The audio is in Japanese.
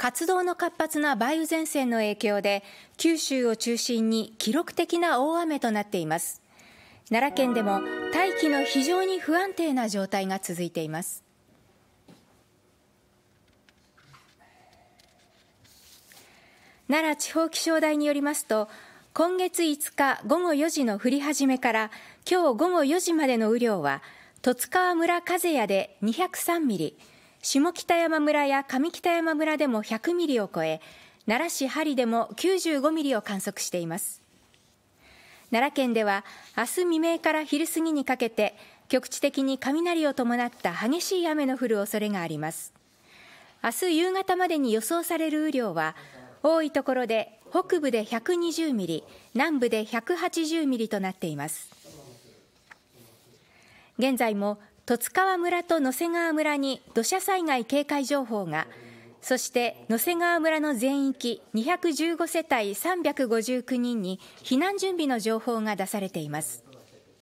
活動の活発な梅雨前線の影響で九州を中心に記録的な大雨となっています奈良県でも大気の非常に不安定な状態が続いています奈良地方気象台によりますと今月5日午後4時の降り始めから今日午後4時までの雨量は十津川村風谷で203ミリ下北山村や上北山村でも100ミリを超え奈良市針でも95ミリを観測しています奈良県では明日未明から昼過ぎにかけて局地的に雷を伴った激しい雨の降る恐れがあります明日夕方までに予想される雨量は多いところで北部で120ミリ南部で180ミリとなっています現在も川村と野瀬川村に土砂災害警戒情報が、そして野瀬川村の全域215世帯359人に避難準備の情報が出されています。